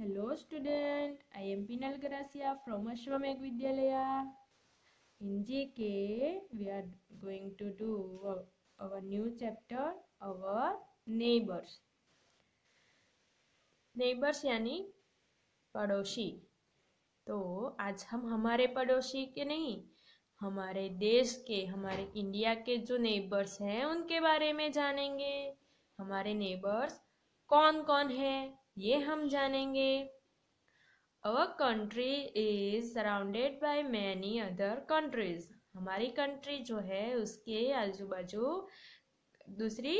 Hello student I am Pinal Grasia from Ashvam एक विद्यालय in G K we are going to do our new chapter our neighbours neighbours यानी पड़ोसी तो आज हम हमारे पड़ोसी के नहीं हमारे देश के हमारे इंडिया के जो नेबर्स हैं उनके बारे में जानेंगे हमारे नेबर्स कौन कौन है ये हम जानेंगे our country is surrounded by many other countries हमारी कंट्री जो है उसके आजू बाजू दूसरी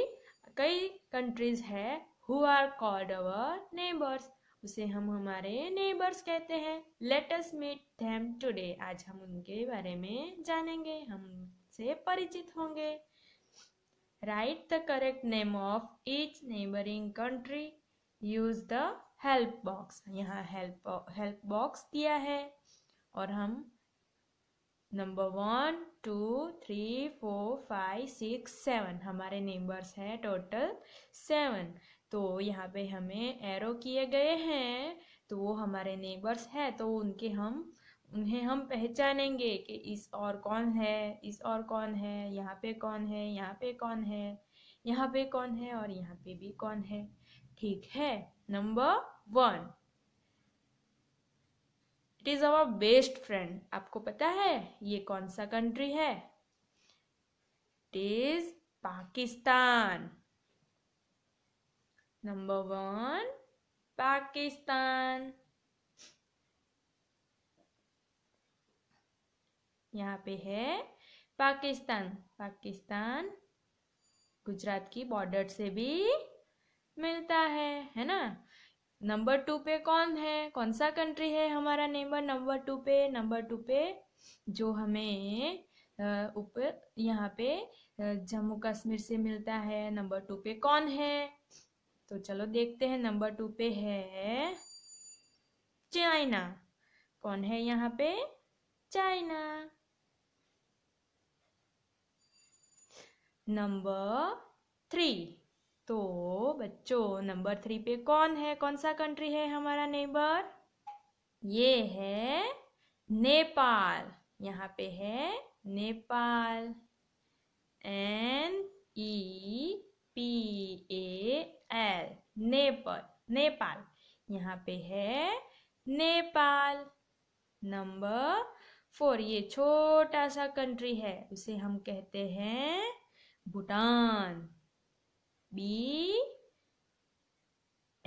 कई कंट्रीज है who are called our neighbours उसे हम हमारे नेबर्स कहते हैं let us meet them today आज हम उनके बारे में जानेंगे हम से परिचित होंगे write the correct name of each neighbouring country use the help box यहाँ हेल्प हेल्प बॉक्स दिया है और हम number one two three four five six seven हमारे नेम्बर्स हैं टोटल सेवन तो यहाँ पे हमें एरो किए गए हैं तो वो हमारे नेबर्स हैं तो उनके हम उन्हें हम पहचानेंगे कि इस और कौन है इस और कौन है यहाँ पे कौन है यहाँ पे कौन है यहाँ पे कौन है और यहाँ पे भी कौन है ठीक है number one it is our best friend आपको पता है ये कौन सा कंट्री है it is Pakistan number one Pakistan यहाँ पे है पाकिस्तान पाकिस्तान गुजरात की बॉर्डर से भी मिलता है है ना नंबर टू पे कौन है कौन सा कंट्री है हमारा नेबर नंबर टू पे नंबर टू पे जो हमें ऊपर यहाँ पे जम्मू कश्मीर से मिलता है नंबर टू पे कौन है तो चलो देखते हैं नंबर टू पे है चाइना कौन है यहाँ पे चाइना नंबर थ्री तो बच्चों नंबर थ्री पे कौन है कौन सा कंट्री है हमारा नेबर ये है नेपाल यहाँ पे है Nepal N E P A L Nepal Nepal यहाँ पे है नेपाल नंबर फोर ये छोटा सा कंट्री है उसे हम कहते हैं Bhutan B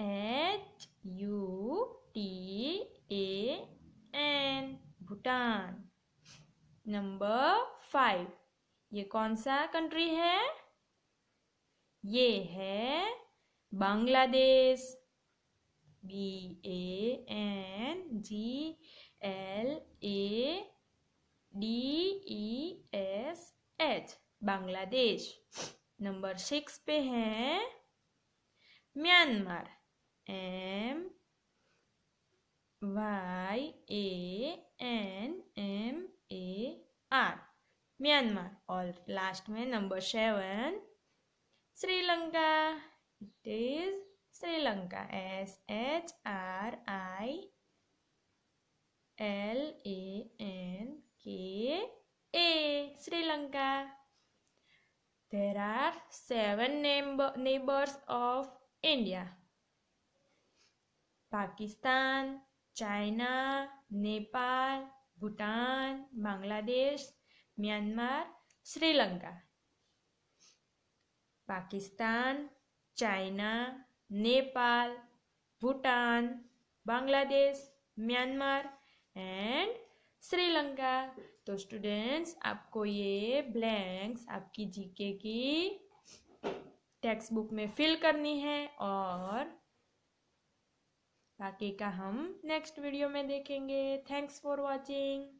H U T A N Bhutan number five ये कौन सा कंट्री है ये है Bangladesh B A N G L A D E S H Bangladesh number six पे है Myanmar M Y A N M A R Myanmar और लास्ट में number seven Sri Lanka it is Sri Lanka S H R I L A N K A Sri Lanka There are seven neighbors of India. Pakistan, China, Nepal, Bhutan, Bangladesh, Myanmar, Sri Lanka. Pakistan, China, Nepal, Bhutan, Bangladesh, Myanmar and Sri Lanka तो students आपको ये blanks आपकी GK की text book में fill करनी है और बाकी का हम नेक्स्ट वीडियो में देखेंगे थैंक्स फॉर वॉचिंग